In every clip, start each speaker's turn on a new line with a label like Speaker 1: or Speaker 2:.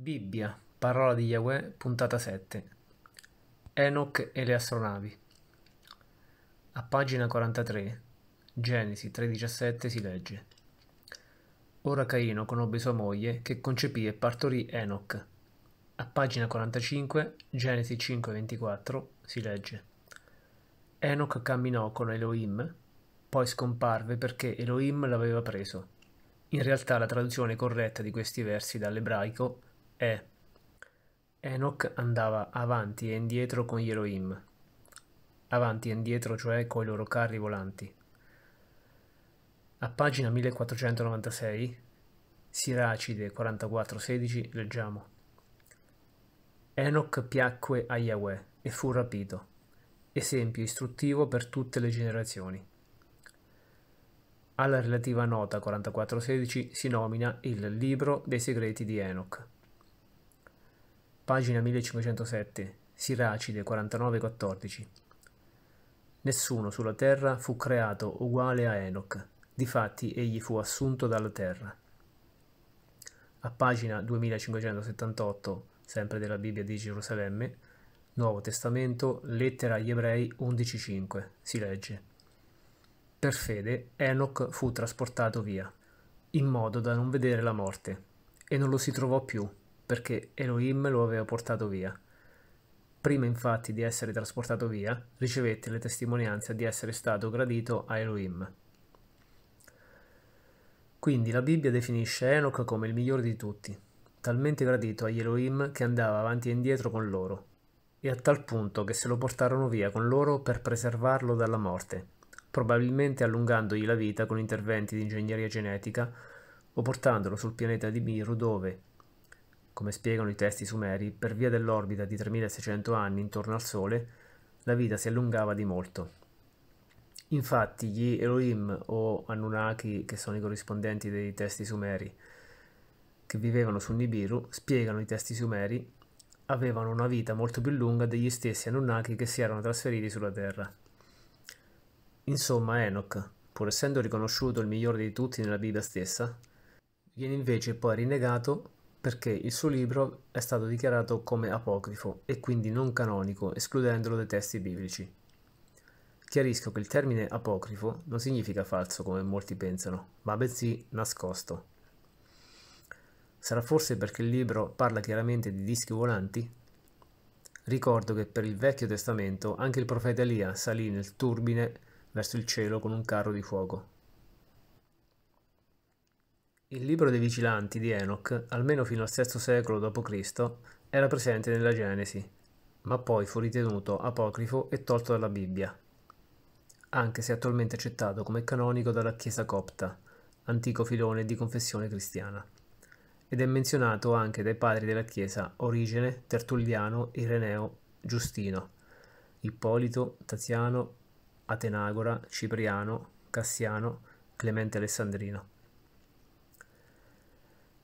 Speaker 1: Bibbia, parola di Yahweh, puntata 7. Enoch e le astronavi. A pagina 43, Genesi 3.17 si legge. Ora Caino conobbe sua moglie che concepì e partorì Enoch. A pagina 45, Genesi 5.24 si legge. Enoch camminò con Elohim, poi scomparve perché Elohim l'aveva preso. In realtà la traduzione corretta di questi versi dall'ebraico è e. Eh. Enoch andava avanti e indietro con gli Elohim, avanti e indietro cioè coi loro carri volanti. A pagina 1496, Siracide 4416, leggiamo Enoch piacque a Yahweh e fu rapito, esempio istruttivo per tutte le generazioni. Alla relativa nota 4416 si nomina il Libro dei segreti di Enoch. Pagina 1507, Siracide 49,14 Nessuno sulla terra fu creato uguale a Enoch, difatti egli fu assunto dalla terra. A pagina 2578, sempre della Bibbia di Gerusalemme, Nuovo Testamento, lettera agli ebrei 11.5, si legge. Per fede Enoch fu trasportato via, in modo da non vedere la morte, e non lo si trovò più perché Elohim lo aveva portato via. Prima infatti di essere trasportato via, ricevette le testimonianze di essere stato gradito a Elohim. Quindi la Bibbia definisce Enoch come il migliore di tutti, talmente gradito agli Elohim che andava avanti e indietro con loro, e a tal punto che se lo portarono via con loro per preservarlo dalla morte, probabilmente allungandogli la vita con interventi di ingegneria genetica o portandolo sul pianeta di Miru dove, come spiegano i testi sumeri, per via dell'orbita di 3600 anni intorno al Sole, la vita si allungava di molto. Infatti gli Elohim o Anunnaki, che sono i corrispondenti dei testi sumeri, che vivevano su Nibiru, spiegano i testi sumeri, avevano una vita molto più lunga degli stessi Anunnaki che si erano trasferiti sulla Terra. Insomma, Enoch, pur essendo riconosciuto il migliore di tutti nella Bibbia stessa, viene invece poi rinnegato perché il suo libro è stato dichiarato come apocrifo e quindi non canonico, escludendolo dai testi biblici. Chiarisco che il termine apocrifo non significa falso come molti pensano, ma bensì nascosto. Sarà forse perché il libro parla chiaramente di dischi volanti? Ricordo che per il Vecchio Testamento anche il profeta Elia salì nel turbine verso il cielo con un carro di fuoco. Il libro dei vigilanti di Enoch, almeno fino al VI secolo d.C., era presente nella Genesi, ma poi fu ritenuto apocrifo e tolto dalla Bibbia, anche se attualmente accettato come canonico dalla Chiesa copta, antico filone di confessione cristiana, ed è menzionato anche dai padri della Chiesa Origene, Tertulliano, Ireneo, Giustino, Ippolito, Taziano, Atenagora, Cipriano, Cassiano, Clemente Alessandrino.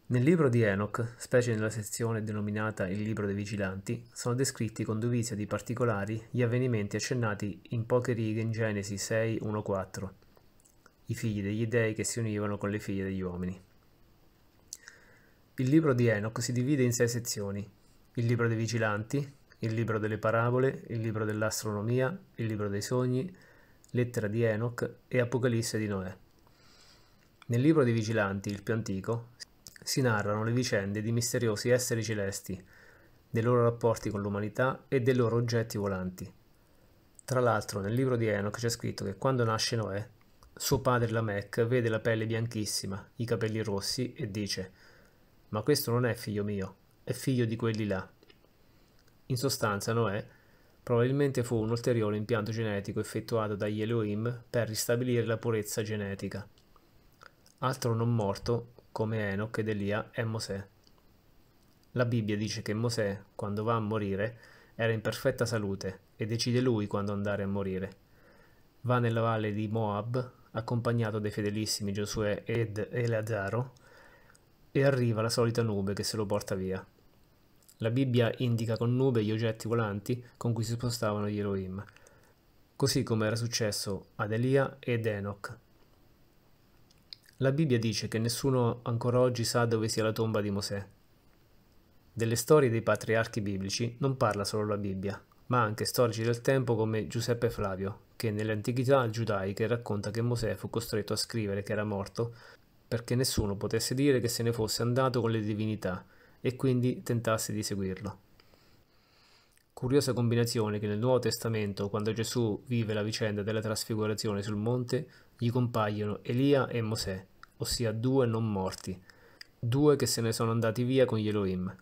Speaker 1: Nel libro di Enoch, specie nella sezione denominata Il libro dei vigilanti, sono descritti con dovizia di particolari gli avvenimenti accennati in poche righe in Genesi 6:1-4, i figli degli dei che si univano con le figlie degli uomini. Il libro di Enoch si divide in sei sezioni, il libro dei vigilanti, il libro delle parabole, il libro dell'astronomia, il libro dei sogni, lettera di Enoch e Apocalisse di Noè. Nel libro dei vigilanti, il più antico, si narrano le vicende di misteriosi esseri celesti, dei loro rapporti con l'umanità e dei loro oggetti volanti. Tra l'altro nel libro di Enoch c'è scritto che quando nasce Noè, suo padre Lamech vede la pelle bianchissima, i capelli rossi e dice «Ma questo non è figlio mio, è figlio di quelli là». In sostanza Noè probabilmente fu un ulteriore impianto genetico effettuato dagli Elohim per ristabilire la purezza genetica. Altro non morto come Enoch ed Elia, è Mosè. La Bibbia dice che Mosè, quando va a morire, era in perfetta salute e decide lui quando andare a morire. Va nella valle di Moab, accompagnato dai fedelissimi Giosuè ed Eleazaro, e arriva la solita nube che se lo porta via. La Bibbia indica con nube gli oggetti volanti con cui si spostavano gli Elohim, così come era successo ad Elia ed Enoch, la Bibbia dice che nessuno ancora oggi sa dove sia la tomba di Mosè. Delle storie dei patriarchi biblici non parla solo la Bibbia, ma anche storici del tempo come Giuseppe Flavio, che nelle antichità giudaiche racconta che Mosè fu costretto a scrivere che era morto perché nessuno potesse dire che se ne fosse andato con le divinità e quindi tentasse di seguirlo. Curiosa combinazione che nel Nuovo Testamento, quando Gesù vive la vicenda della trasfigurazione sul monte, gli compaiono Elia e Mosè, ossia due non morti, due che se ne sono andati via con gli Elohim.